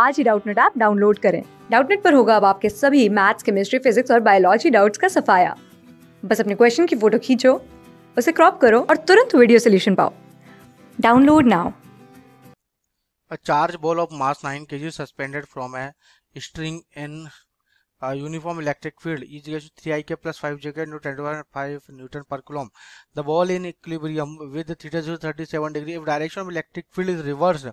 आज ही Doubtnut app download करें डाउटनेट पर होगा अब आपके सभी मैथ्स केमिस्ट्री फिजिक्स और बायोलॉजी डाउट्स का सफाया बस अपने क्वेश्चन की फोटो खींचो उसे क्रॉप करो और तुरंत वीडियो सोल्यूशन पाओ download now A charge ball of mass 9 kg suspended from a string in Uh, uniform electric field is equal to 3 ik plus 5 jk into 10 to 5 newton per coulomb. The ball in equilibrium with theta 0 37 degree. If direction of electric field is reversed,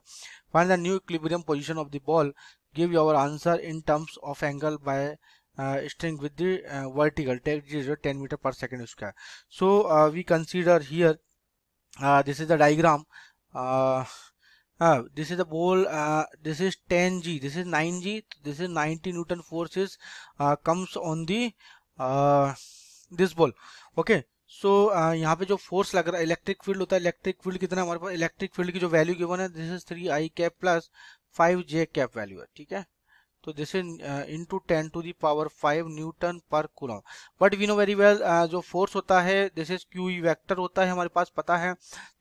find the new equilibrium position of the ball. Give your answer in terms of angle by uh, string with the uh, vertical. Take 0 10 meter per second square. So uh, we consider here. Uh, this is the diagram. Uh, हाँ, uh, this is the ball uh, this is 10g this is 9g this is 90 newton forces uh, comes on the uh, this ball okay so so, uh, यहाँ पे जो force लग रहा है electric field होता है electric field कितना हमारे पास इलेक्ट्रिक फील्ड की जो वैल्यू गिवन है this is three i cap plus five j cap value है ठीक है तो this is into ten to the power five newton per coulomb but we know very well जो फोर्स होता है this is q E vector होता है हमारे पास पता है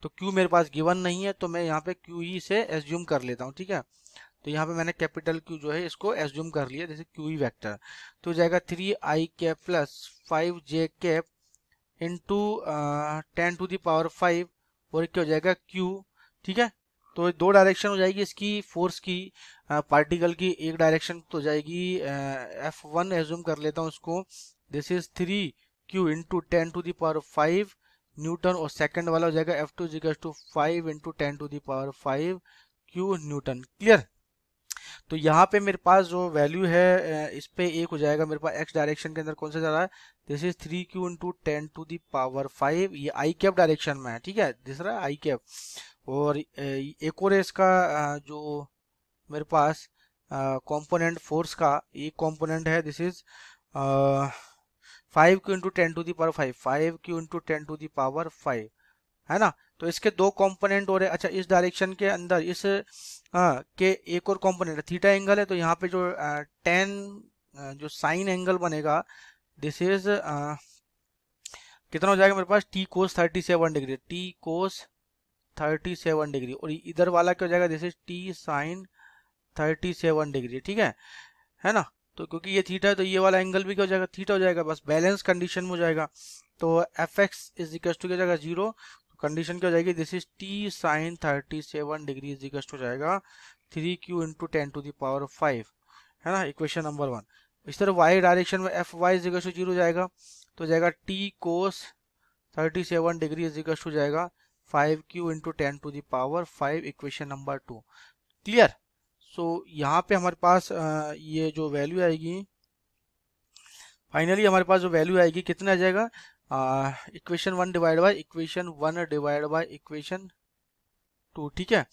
तो क्यू मेरे पास गिवन नहीं है तो मैं यहाँ पे क्यू ई e से एज्यूम कर लेता हूँ ठीक है तो यहाँ पे मैंने कैपिटल क्यू जो है इसको एज्यूम कर लिया जैसे क्यू ई वैक्टर तो हो जाएगा three i cap plus five j cap into ten to the power five और क्या हो जाएगा क्यू ठीक है तो दो डायरेक्शन हो जाएगी इसकी फोर्स की पार्टिकल की एक डायरेक्शन तो जाएगी एफ वन एज्यूम कर लेता हूँ उसको this is three q into ten to the power five newton और सेकंड वाला हो जाएगा एफ टू जिकस two five into ten to the power five q newton clear तो यहाँ पे मेरे पास जो वैल्यू है इस पे एक हो जाएगा मेरे पास एक्स डायरेक्शन के अंदर कौन सा जा रहा है this is three q into ten to the power five ये आई कैप डायरेक्शन में है ठीक है दूसरा आई कैप और एक और इसका जो मेरे पास कंपोनेंट फोर्स का एक कंपोनेंट है this is five q into ten to the power five five q into ten to the power five है ना तो इसके दो कंपोनेंट हो रहे अच्छा इस डायरेक्शन के अंदर इस आ, हाँ, के एक और कंपोनेंट थीटा एंगल है तो यहाँ पे जो टेन जो साइन एंगल बनेगा दिस इज कितना हो जाएगा मेरे पास T cos thirty seven degree T cos thirty seven degree और इधर वाला क्या हो जाएगा this is T sine thirty seven degree ठीक है है ना तो क्योंकि ये थीटा है तो ये वाला एंगल भी क्या हो जाएगा थीटा हो जाएगा बस बैलेंस कंडीशन में हो जाएगा तो F X is equal to क्या जाएगा जीरो कंडीशन क्या हो जाएगी this is T sine thirty seven degree is हो जाएगा three q into ten to the power five है ना इक्वेशन नंबर वन इस तरह वाई डायरेक्शन में एफ वाई इज जीरो जाएगा तो जाएगा T cos thirty seven degree is हो जाएगा five q into ten to the power five equation number two clear सो यहाँ पे हमारे पास ये जो वैल्यू आएगी फाइनली हमारे पास जो वैल्यू आएगी कितना आ जाएगा equation one divide by equation one divide by equation two ठीक है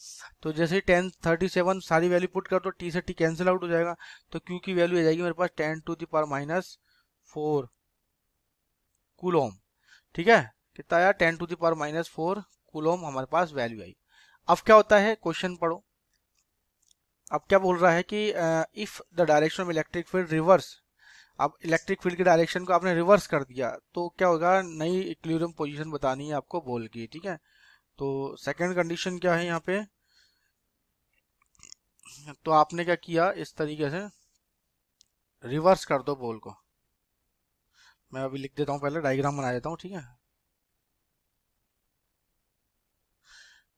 तो जैसे टेन थर्टी सेवन सारी वैल्यू पुट कर तो टी से टी कैंसिल आउट हो जाएगा तो क्यू की वैल्यू आ जाएगी मेरे पास ten to the power minus four coulomb ठीक है कितना आया ten to the power minus four coulomb हमारे पास वैल्यू आई अब क्या होता है क्वेश्चन पढ़ो अब क्या बोल रहा है कि if the direction of electric field reverse अब इलेक्ट्रिक फील्ड के डायरेक्शन को आपने रिवर्स कर दिया तो क्या होगा नई इक्लियम पोजीशन बतानी है आपको बोल की ठीक है तो सेकंड कंडीशन क्या है यहाँ पे तो आपने क्या किया इस तरीके से रिवर्स कर दो बोल को मैं अभी लिख देता हूँ पहले डायग्राम बना देता हूँ ठीक है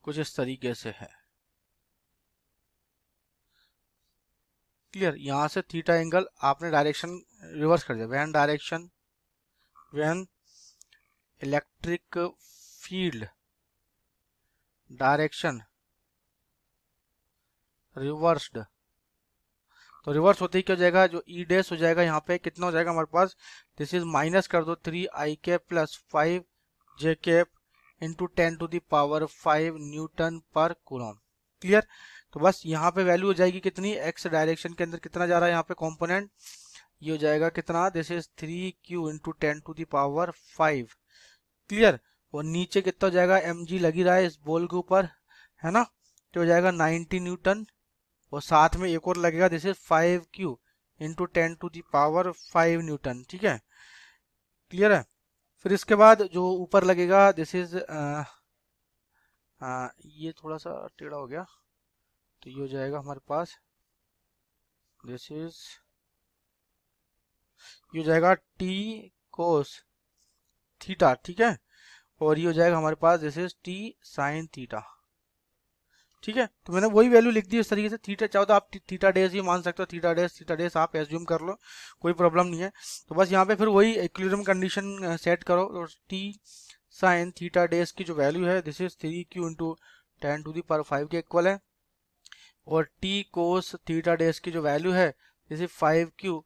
कुछ इस तरीके से है क्लियर यहां से थीटा एंगल आपने डायरेक्शन रिवर्स कर दिया when direction when electric field direction reversed तो रिवर्स होते ही क्या हो जाएगा जो ई e डेस हो जाएगा यहाँ पे कितना हो जाएगा हमारे पास दिस इज माइनस कर दो थ्री आई के plus five J K into ten to the power five newton per coulomb clear तो बस यहाँ पे वैल्यू हो जाएगी कितनी एक्स डायरेक्शन के अंदर कितना जा रहा है यहाँ पे कॉम्पोनेंट ये हो जाएगा कितना this is three q into ten to the power five clear और नीचे कितना हो जाएगा एम जी लगी रहा है इस बोल के ऊपर है ना तो हो जाएगा नाइनटी न्यूटन और साथ में एक और लगेगा this is five q into ten to the power five newton ठीक है क्लियर है फिर इसके बाद जो ऊपर लगेगा दिस इज uh, uh, ये थोड़ा सा टेढ़ा हो गया तो ये हो जाएगा हमारे पास दिस इज ये हो जाएगा टी कोस थीटा ठीक है और ये हो जाएगा हमारे पास this is T sine theta ठीक है तो मैंने वही वैल्यू लिख दी इस तरीके से थीटा चाहो तो आप थीटा डेज ही मान सकते हो थीटा डेज थीटा डेज आप एज्यूम कर लो कोई प्रॉब्लम नहीं है तो बस यहाँ पे फिर वही इक्विलिब्रियम कंडीशन सेट करो और टी साइन थीटा डेज की जो वैल्यू है this is three q into ten to the power five के इक्वल है और टी कोस थीटा डेज की जो वैल्यू है this is five q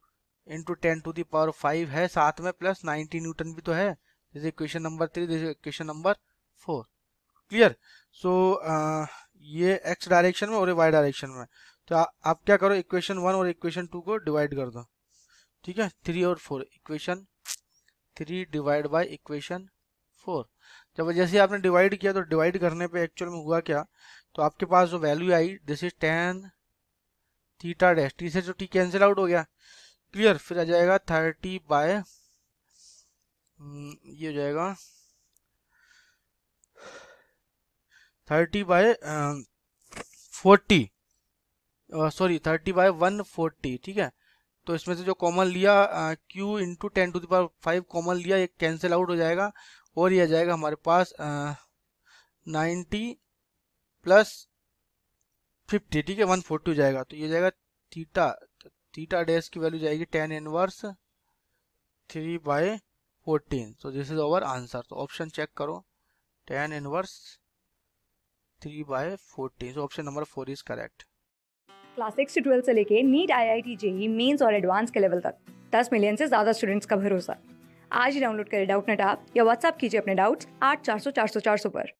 into ten to the power five है साथ में प्लस नाइनटी न्यूटन भी तो है जैसे क्वेश्चन नंबर थ्री जैसे question number four clear so ये एक्स डायरेक्शन में और वाई डायरेक्शन में तो आ, आप क्या करो इक्वेशन वन और इक्वेशन टू को डिवाइड कर दो ठीक है थ्री और four equation three divide by equation four जब जैसे आपने डिवाइड किया तो डिवाइड करने पे एक्चुअल में हुआ क्या तो आपके पास जो वैल्यू आई this is ten theta dash T से जो टी कैंसिल आउट हो गया क्लियर फिर आ जाएगा थर्टी हम्म, बाय ये हो जाएगा thirty by forty sorry thirty by one forty ठीक है तो इसमें से जो कॉमन लिया q into ten to the power five common लिया ये कैंसिल आउट हो जाएगा और ये आ जाएगा हमारे पास नाइन्टी प्लस फिफ्टी ठीक है वन फोर्टी हो जाएगा तो ये जाएगा थीटा थीटा डैश की वैल्यू जाएगी ten inverse three by fourteen so this is our answer तो ऑप्शन चेक करो ten inverse three by fourteen so option number four is correct class six से ट्वेल्थ से लेके NEET I I T JEE mains और advance के level तक दस million से ज्यादा स्टूडेंट्स का भरोसा आज ही डाउनलोड करें डाउट नेट आप या व्हाट्सअप कीजिए अपने डाउट्स आठ चार सौ चार सौ चार सौ पर